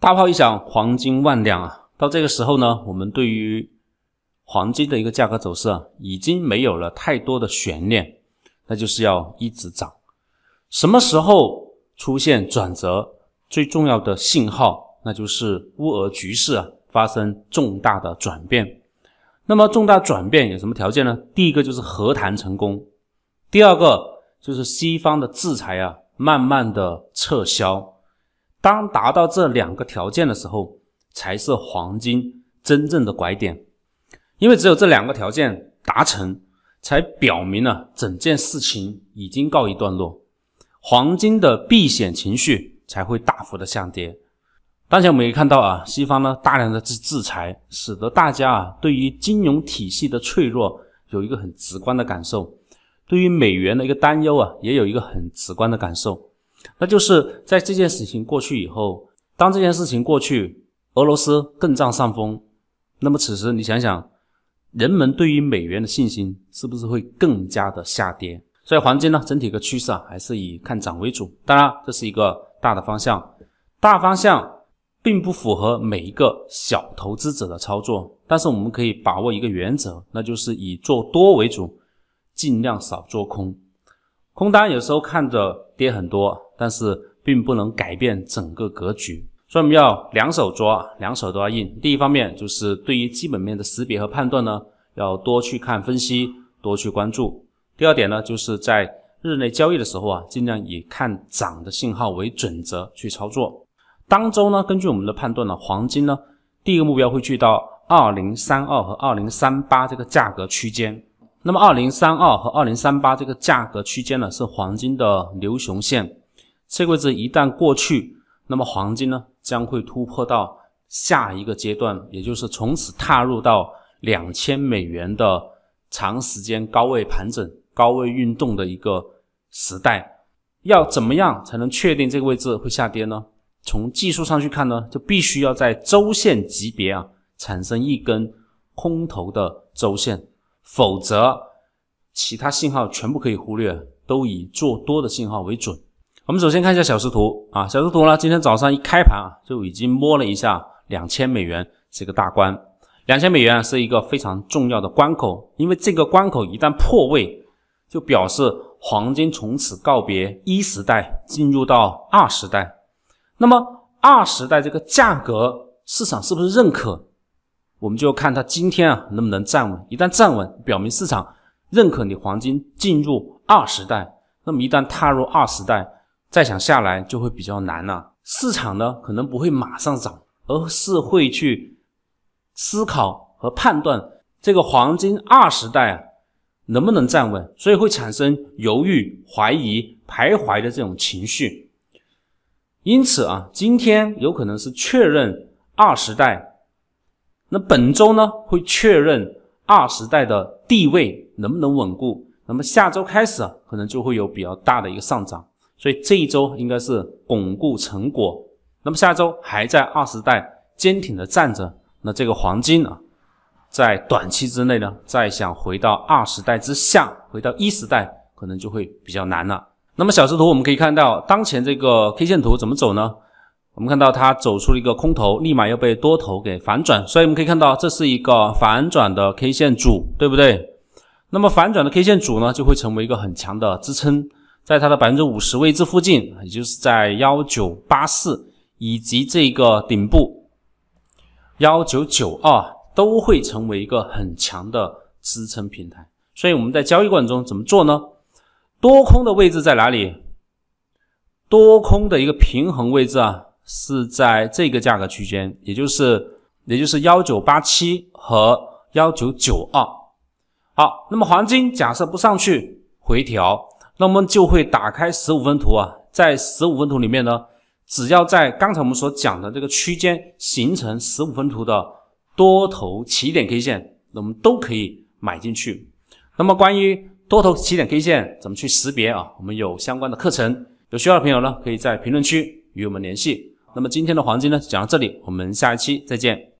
大炮一响，黄金万两啊！到这个时候呢，我们对于黄金的一个价格走势啊，已经没有了太多的悬念，那就是要一直涨。什么时候出现转折？最重要的信号，那就是乌俄局势啊发生重大的转变。那么重大转变有什么条件呢？第一个就是和谈成功，第二个就是西方的制裁啊慢慢的撤销。当达到这两个条件的时候，才是黄金真正的拐点，因为只有这两个条件达成，才表明了整件事情已经告一段落，黄金的避险情绪才会大幅的下跌。当前我们也看到啊，西方呢大量的制制裁，使得大家啊对于金融体系的脆弱有一个很直观的感受，对于美元的一个担忧啊也有一个很直观的感受。那就是在这件事情过去以后，当这件事情过去，俄罗斯更占上风，那么此时你想想，人们对于美元的信心是不是会更加的下跌？所以黄金呢，整体一个趋势啊，还是以看涨为主。当然，这是一个大的方向，大方向并不符合每一个小投资者的操作，但是我们可以把握一个原则，那就是以做多为主，尽量少做空。空单有时候看着跌很多。但是并不能改变整个格局，所以我们要两手抓，两手都要硬。第一方面就是对于基本面的识别和判断呢，要多去看分析，多去关注。第二点呢，就是在日内交易的时候啊，尽量以看涨的信号为准则去操作。当周呢，根据我们的判断呢，黄金呢，第一个目标会去到二零三二和二零三八这个价格区间。那么二零三二和二零三八这个价格区间呢，是黄金的牛熊线。这个位置一旦过去，那么黄金呢将会突破到下一个阶段，也就是从此踏入到两千美元的长时间高位盘整、高位运动的一个时代。要怎么样才能确定这个位置会下跌呢？从技术上去看呢，就必须要在周线级别啊产生一根空头的周线，否则其他信号全部可以忽略，都以做多的信号为准。我们首先看一下小时图啊，小时图呢，今天早上一开盘啊，就已经摸了一下两千美元这个大关。两千美元是一个非常重要的关口，因为这个关口一旦破位，就表示黄金从此告别一时代，进入到二时代。那么二时代这个价格市场是不是认可？我们就看它今天啊能不能站稳。一旦站稳，表明市场认可你黄金进入二时代。那么一旦踏入二时代，再想下来就会比较难了。市场呢，可能不会马上涨，而是会去思考和判断这个黄金二十代啊能不能站稳，所以会产生犹豫、怀疑、徘徊的这种情绪。因此啊，今天有可能是确认二十代，那本周呢会确认二十代的地位能不能稳固。那么下周开始啊可能就会有比较大的一个上涨。所以这一周应该是巩固成果，那么下周还在二十代坚挺的站着，那这个黄金啊，在短期之内呢，再想回到二十代之下，回到一时代可能就会比较难了。那么小时图我们可以看到，当前这个 K 线图怎么走呢？我们看到它走出了一个空头，立马又被多头给反转，所以我们可以看到这是一个反转的 K 线组，对不对？那么反转的 K 线组呢，就会成为一个很强的支撑。在它的百分之五十位置附近，也就是在幺九八四以及这个顶部幺九九二，都会成为一个很强的支撑平台。所以我们在交易过程中怎么做呢？多空的位置在哪里？多空的一个平衡位置啊，是在这个价格区间，也就是也就是幺九八七和幺九九二。好，那么黄金假设不上去回调。那么就会打开十五分图啊，在十五分图里面呢，只要在刚才我们所讲的这个区间形成十五分图的多头起点 K 线，我们都可以买进去。那么关于多头起点 K 线怎么去识别啊，我们有相关的课程，有需要的朋友呢，可以在评论区与我们联系。那么今天的黄金呢，讲到这里，我们下一期再见。